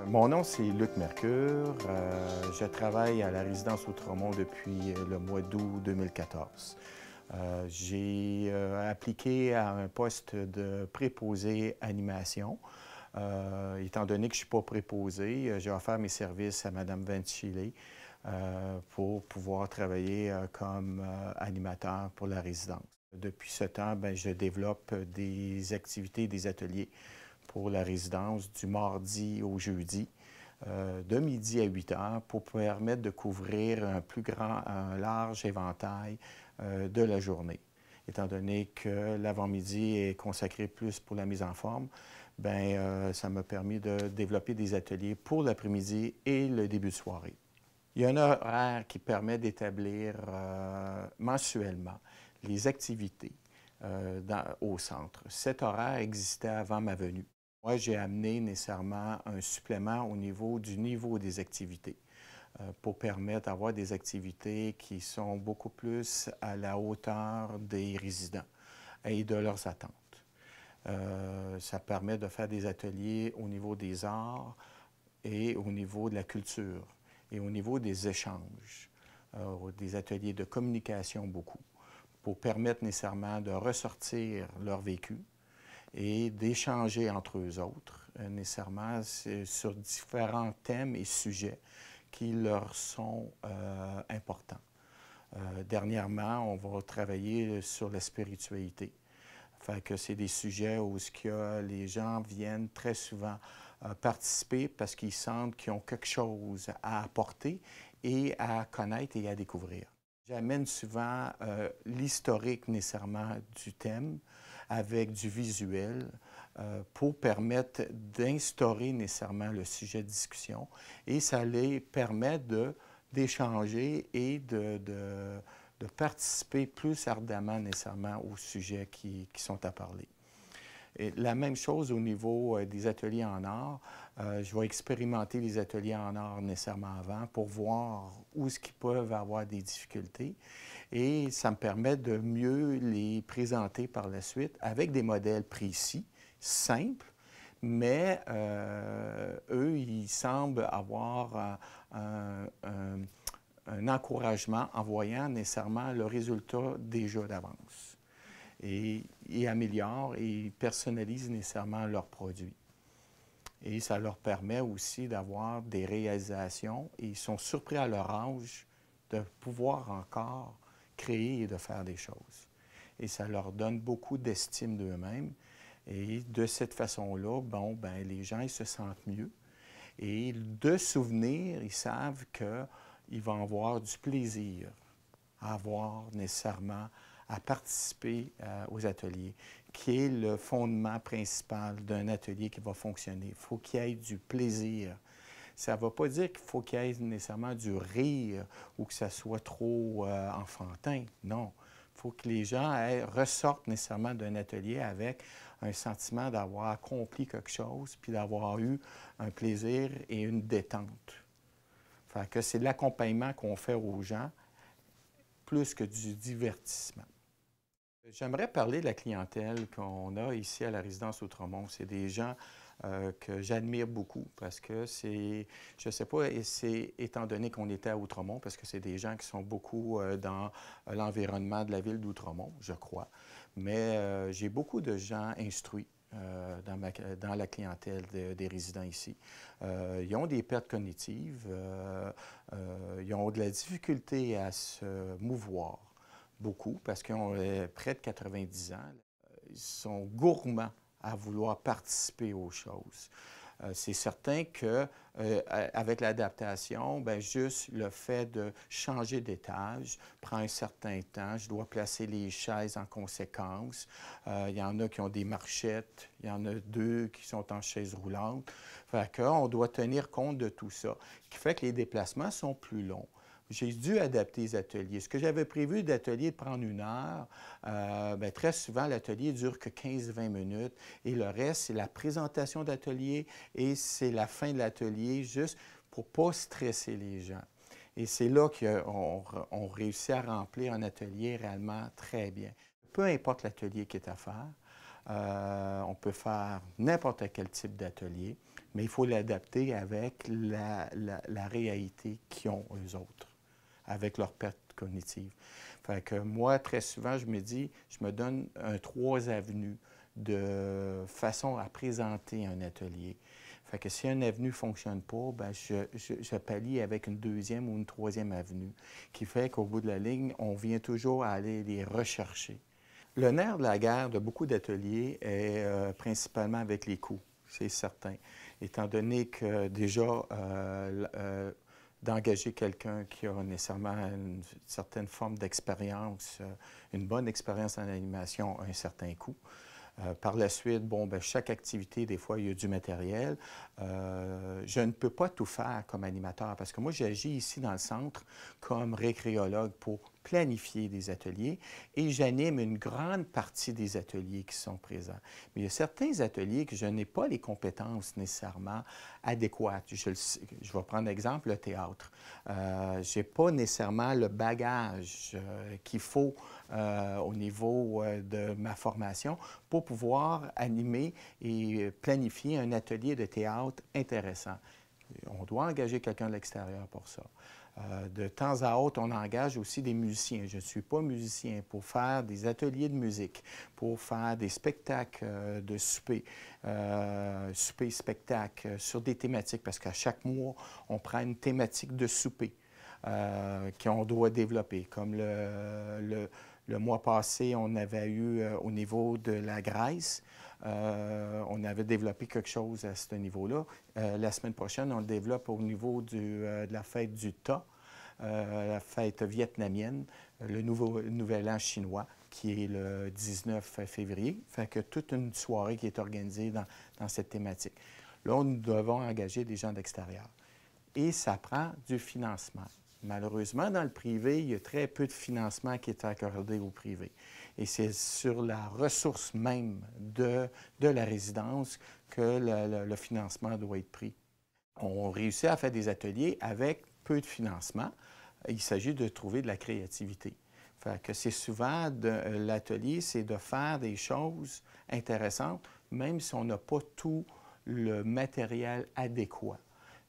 Euh, mon nom, c'est Luc Mercure. Euh, je travaille à la résidence Outremont depuis euh, le mois d'août 2014. J'ai appliqué à un poste de préposé animation. étant donné que je ne suis pas préposé, j'ai offert mes services à Mme euh, pour pouvoir travailler comme animateur pour la résidence. Depuis ce temps, ben, je développe des activités, des ateliers pour la résidence du mardi au jeudi, euh, de midi à 8 heures, pour permettre de couvrir un plus grand, un large éventail euh, de la journée. Étant donné que l'avant-midi est consacré plus pour la mise en forme, bien, euh, ça m'a permis de développer des ateliers pour l'après-midi et le début de soirée. Il y a un horaire qui permet d'établir mensuellement les activités dans, au centre. Cet horaire existait avant ma venue. Moi, j'ai amené nécessairement un supplément au niveau du niveau des activités euh, pour permettre d'avoir des activités qui sont beaucoup plus à la hauteur des résidents et de leurs attentes. Euh, ça permet de faire des ateliers au niveau des arts et au niveau de la culture et au niveau des échanges, euh, des ateliers de communication beaucoup, pour permettre nécessairement de ressortir leur vécu, et d'échanger entre eux autres, euh, nécessairement sur différents thèmes et sujets qui leur sont euh, importants. Euh, dernièrement, on va travailler sur la spiritualité. Fait que c'est des sujets où ce que les gens viennent très souvent participer parce qu'ils sentent qu'ils ont quelque chose à apporter et à connaître et à découvrir. J'amène souvent l'historique nécessairement du thème, avec du visuel euh, pour permettre d'instaurer nécessairement le sujet de discussion et ça les permet d'échanger et de, participer plus ardemment nécessairement aux sujets qui sont à parler la même chose au niveau euh, des ateliers en art. Euh, je vais expérimenter les ateliers en art nécessairement avant pour voir où ce qu'ils peuvent avoir des difficultés. Et ça me permet de mieux les présenter par la suite avec des modèles précis, simples, mais euh, eux, ils semblent avoir un, un encouragement en voyant nécessairement le résultat déjà d'avance et, et améliorent et personnalisent nécessairement leurs produits. Et ça leur permet aussi d'avoir des réalisations et ils sont surpris à leur âge de pouvoir encore créer et de faire des choses. Et ça leur donne beaucoup d'estime d'eux-mêmes. Et de cette façon-là, bon, ben, les gens, ils se sentent mieux. Et de souvenir, ils savent qu'ils vont avoir du plaisir à avoir nécessairement à participer euh, aux ateliers, qui est le fondement principal d'un atelier qui va fonctionner. Il faut qu'il y ait du plaisir. Ça ne va pas dire qu'il faut qu'il y ait nécessairement du rire ou que ça soit trop euh, enfantin. Non. Il faut que les gens ressortent nécessairement d'un atelier avec un sentiment d'avoir accompli quelque chose, puis d'avoir eu un plaisir et une détente. Enfin, que c'est l'accompagnement qu'on fait aux gens plus que du divertissement. J'aimerais parler de la clientèle qu'on a ici à la résidence Outremont. C'est des gens euh, que j'admire beaucoup parce que c'est, je ne sais pas, c'est étant donné qu'on était à Outremont, parce que c'est des gens qui sont beaucoup euh, dans l'environnement de la ville d'Outremont, je crois. Mais euh, j'ai beaucoup de gens instruits dans, la clientèle des résidents ici. ils ont des pertes cognitives, ils ont de la difficulté à se mouvoir, beaucoup, parce qu'on est euh, près de 90 ans. Ils sont gourmands à vouloir participer aux choses. Euh, c'est certain que euh, avec l'adaptation, ben juste le fait de changer d'étage prend un certain temps. Je dois placer les chaises en conséquence. Il y en a qui ont des marchettes, il y en a deux qui sont en chaise roulante. Fait on doit tenir compte de tout ça, ce qui fait que les déplacements sont plus longs j'ai dû adapter les ateliers. Ce que j'avais prévu d'atelier prendre une heure, euh, ben, très souvent, l'atelier dure que 15-20 minutes. Et le reste, c'est la présentation d'atelier et c'est la fin de l'atelier, juste pour ne pas stresser les gens. Et c'est là qu'on réussit à remplir un atelier réellement très bien. Peu importe l'atelier qui est à faire, euh, on peut faire n'importe quel type d'atelier, mais il faut l'adapter avec la, la réalité qu'ils ont eux autres avec leur perte cognitive. Fait que moi, très souvent, je me dis, je me donne un trois avenues de façon à présenter un atelier. Fait que si un avenue ne fonctionne pas, ben je, palie avec une deuxième ou une troisième avenue, qui fait qu'au bout de la ligne, on vient toujours aller les rechercher. Le nerf de la guerre de beaucoup d'ateliers est euh, principalement avec les coûts, c'est certain. Étant donné que déjà, euh, euh, d'engager quelqu'un qui a nécessairement une certaine forme d'expérience, euh, une bonne expérience en animation à un certain coût. Euh, par la suite, bon, ben, chaque activité, des fois, il y a du matériel. Euh, je ne peux pas tout faire comme animateur parce que moi, j'agis ici dans le centre comme récréologue pour planifier des ateliers et j'anime une grande partie des ateliers qui sont présents. Mais il y a certains ateliers que je n'ai pas les compétences nécessairement adéquates. Je, vais prendre l'exemple le théâtre. Euh, je n'ai pas nécessairement le bagage euh, qu'il faut euh, au niveau de ma formation pour pouvoir animer et planifier un atelier de théâtre intéressant. On doit engager quelqu'un de l'extérieur pour ça. Euh, de temps à autre, on engage aussi des musiciens. Je ne suis pas musicien pour faire des ateliers de musique, pour faire des spectacles euh, de souper, euh, souper spectacle sur des thématiques, parce qu'à chaque mois, on prend une thématique de souper qu'on doit développer, comme le le mois passé, on avait eu euh, au niveau de la Grèce, euh, on avait développé quelque chose à ce niveau-là. Euh, la semaine prochaine, on le développe au niveau de la fête du Ta, la fête vietnamienne, le nouveau, nouvel an chinois qui est le 19 février. Fait que toute une soirée qui est organisée dans, dans cette thématique. Là, nous devons engager des gens d'extérieur. Et ça prend du financement. Malheureusement, dans le privé, il y a très peu de financement qui est accordé au privé. Et c'est sur la ressource même de, la résidence que le, financement doit être pris. On réussit à faire des ateliers avec peu de financement. Il s'agit de trouver de la créativité. que c'est souvent euh, l'atelier, c'est de faire des choses intéressantes, même si on n'a pas tout le matériel adéquat.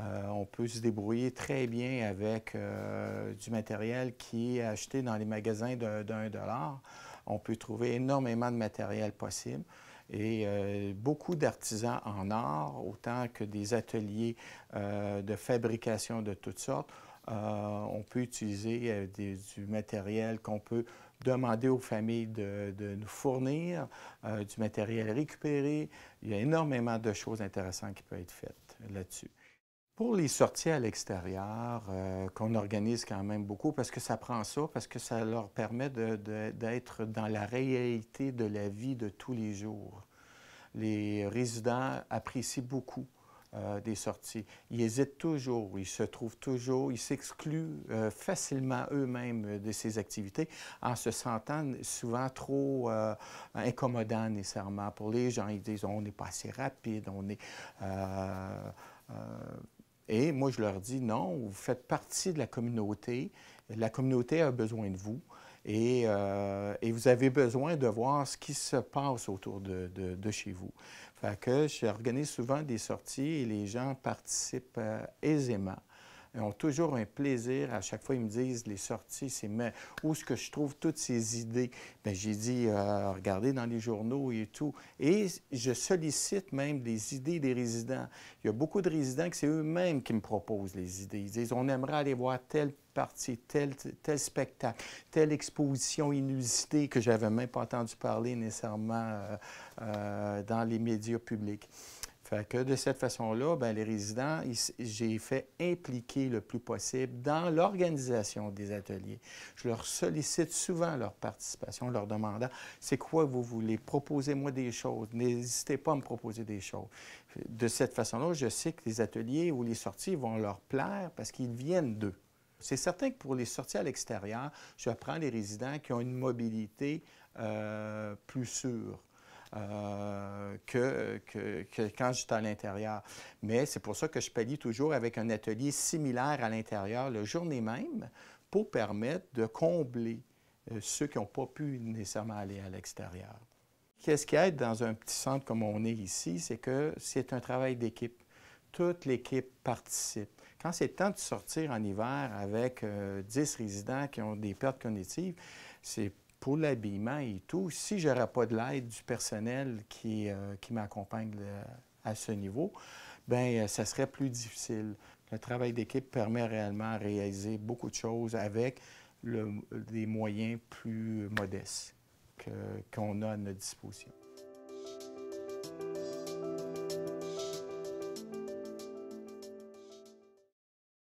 Euh, on peut se débrouiller très bien avec euh, du matériel qui est acheté dans les magasins d'un dollar. On peut trouver énormément de matériel possible et euh, beaucoup d'artisans en or, autant que des ateliers de fabrication de toutes sortes. on peut utiliser du matériel qu'on peut demander aux familles de nous fournir, du matériel récupéré. Il y a énormément de choses intéressantes qui peuvent être faites là-dessus. Pour les sorties à l'extérieur, euh, qu'on organise quand même beaucoup, parce que ça prend ça, parce que ça leur permet d'être dans la réalité de la vie de tous les jours. Les résidents apprécient beaucoup euh, des sorties. Ils hésitent toujours, ils se trouvent toujours, ils s'excluent euh, facilement eux-mêmes de ces activités en se sentant souvent trop euh, incommodants nécessairement pour les gens. Ils disent on n'est pas assez rapide, on est... Et moi, je leur dis, non, vous faites partie de la communauté, la communauté a besoin de vous. Et, euh, vous avez besoin de voir ce qui se passe autour de, chez vous. Fait que j'organise souvent des sorties et les gens participent euh, aisément. Ils ont toujours un plaisir. À chaque fois, ils me disent les sorties, c'est mais où est-ce que je trouve toutes ces idées. Bien, j'ai dit, euh, regardez dans les journaux et tout. Et je sollicite même des idées des résidents. Il y a beaucoup de résidents que c'est eux-mêmes qui me proposent les idées. Ils disent, on aimerait aller voir tel partie, tel, tel spectacle, telle exposition inusitée que j'avais même pas entendu parler nécessairement euh, euh, dans les médias publics. Fait que de cette façon-là, ben, les résidents, j'ai fait impliquer le plus possible dans l'organisation des ateliers. Je leur sollicite souvent leur participation, leur demandant c'est quoi vous voulez, proposez-moi des choses, n'hésitez pas à me proposer des choses. De cette façon-là, je sais que les ateliers ou les sorties vont leur plaire parce qu'ils viennent d'eux. C'est certain que pour les sorties à l'extérieur, je prends les résidents qui ont une mobilité euh, plus sûre. Euh, que, quand j'étais à l'intérieur. Mais c'est pour ça que je palie toujours avec un atelier similaire à l'intérieur le journée même pour permettre de combler euh, ceux qui n'ont pas pu nécessairement aller à l'extérieur. Qu'est-ce qui aide dans un petit centre comme on est ici, c'est que c'est un travail d'équipe. Toute l'équipe participe. Quand c'est le temps de sortir en hiver avec 10 euh, résidents qui ont des pertes cognitives, c'est pour l'habillement et tout, si je n'aurais pas de l'aide du personnel qui, euh, qui m'accompagne euh, à ce niveau, bien, euh, ça serait plus difficile. Le travail d'équipe permet réellement de réaliser beaucoup de choses avec les moyens plus modestes qu'on a à notre disposition.